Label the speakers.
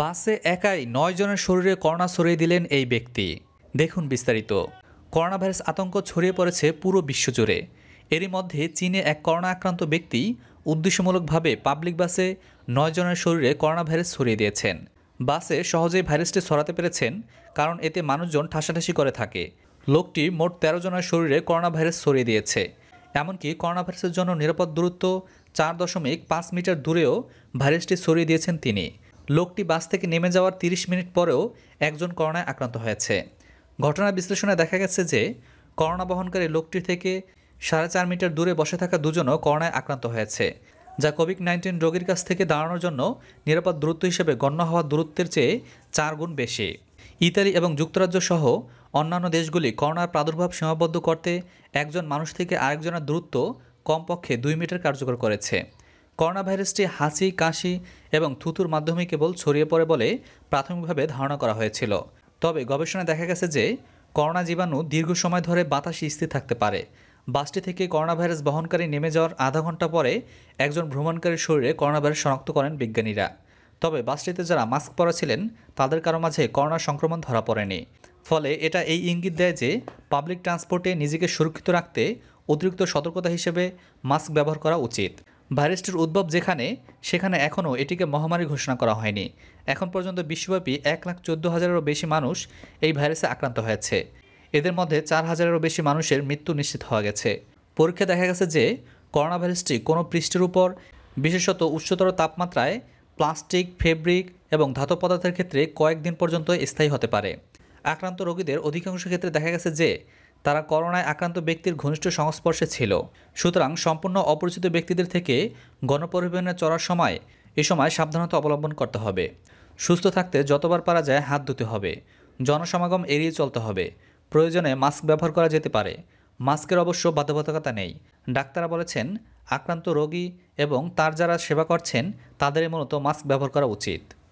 Speaker 1: বাসে একাই নয় জনের শরীরে করোনা ছড়িয়ে দিলেন এই ব্যক্তি দেখুন বিস্তারিত করোনা ভাইরাস আতঙ্ক ছড়িয়ে পড়েছে পুরো বিশ্বজুড়ে এরই মধ্যে চীনে এক করোনা আক্রান্ত ব্যক্তি উদ্দেশ্যমূলকভাবে পাবলিক বাসে নয় জনের শরীরে করোনা ভাইরাস ছড়িয়ে দিয়েছেন বাসে সহজেই ভাইরাসটি ছড়াতে পেরেছেন কারণ এতে মানুষজন ঠাসাঠাসি করে থাকে লোকটি মোট তেরো জনের শরীরে করোনা ভাইরাস ছড়িয়ে দিয়েছে এমনকি করোনা ভাইরাসের জন্য নিরাপদ দূরত্ব চার দশমিক পাঁচ মিটার দূরেও ভাইরাসটি ছড়িয়ে দিয়েছেন তিনি লোকটি বাস থেকে নেমে যাওয়ার ৩০ মিনিট পরেও একজন করোনায় আক্রান্ত হয়েছে ঘটনা বিশ্লেষণে দেখা গেছে যে করোনা বহনকারী লোকটি থেকে সাড়ে চার মিটার দূরে বসে থাকা দুজনও করোনায় আক্রান্ত হয়েছে যা কোভিড নাইন্টিন রোগীর কাছ থেকে দাঁড়ানোর জন্য নিরাপদ দূরত্ব হিসেবে গণ্য হওয়া দূরত্বের চেয়ে চার গুণ বেশি ইতালি এবং যুক্তরাজ্য সহ অন্যান্য দেশগুলি করোনার প্রাদুর্ভাব সীমাবদ্ধ করতে একজন মানুষ থেকে আরেকজনের দূরত্ব কমপক্ষে দুই মিটার কার্যকর করেছে করোনা ভাইরাসটি হাঁচি কাশি এবং থুতুর মাধ্যমে কেবল ছড়িয়ে পড়ে বলে প্রাথমিকভাবে ধারণা করা হয়েছিল তবে গবেষণায় দেখা গেছে যে করোনা জীবাণু দীর্ঘ সময় ধরে বাতাসে স্থির থাকতে পারে বাসটি থেকে করোনা ভাইরাস বহনকারী নেমে যাওয়ার আধা ঘন্টা পরে একজন ভ্রমণকারীর শরীরে করোনা ভাইরাস শনাক্ত করেন বিজ্ঞানীরা তবে বাসটিতে যারা মাস্ক পরা ছিলেন তাদের কারো মাঝে করোনা সংক্রমণ ধরা পড়েনি ফলে এটা এই ইঙ্গিত দেয় যে পাবলিক ট্রান্সপোর্টে নিজেকে সুরক্ষিত রাখতে অতিরিক্ত সতর্কতা হিসেবে মাস্ক ব্যবহার করা উচিত ভাইরাসটির উদ্ভব যেখানে সেখানে এখনও এটিকে মহামারী ঘোষণা করা হয়নি এখন পর্যন্ত বিশ্বব্যাপী এক লাখ চোদ্দো হাজারেরও বেশি মানুষ এই ভাইরাসে আক্রান্ত হয়েছে এদের মধ্যে চার হাজারেরও বেশি মানুষের মৃত্যু নিশ্চিত হওয়া গেছে পরীক্ষা দেখা গেছে যে করোনা ভাইরাসটি কোনো পৃষ্ঠের উপর বিশেষত উচ্চতর তাপমাত্রায় প্লাস্টিক ফেব্রিক এবং ধাতব পদার্থের ক্ষেত্রে কয়েকদিন পর্যন্ত স্থায়ী হতে পারে আক্রান্ত রোগীদের অধিকাংশ ক্ষেত্রে দেখা গেছে যে তারা করোনায় আক্রান্ত ব্যক্তির ঘনিষ্ঠ সংস্পর্শে ছিল সুতরাং সম্পূর্ণ অপরিচিত ব্যক্তিদের থেকে গণপরিবহনে চড়ার সময় এ সময় সাবধানতা অবলম্বন করতে হবে সুস্থ থাকতে যতবার পারা যায় হাত ধুতে হবে জনসমাগম এড়িয়ে চলতে হবে প্রয়োজনে মাস্ক ব্যবহার করা যেতে পারে মাস্কের অবশ্য বাধ্যবাধকতা নেই ডাক্তাররা বলেছেন আক্রান্ত রোগী এবং তার যারা সেবা করছেন তাদের মূলত মাস্ক ব্যবহার করা উচিত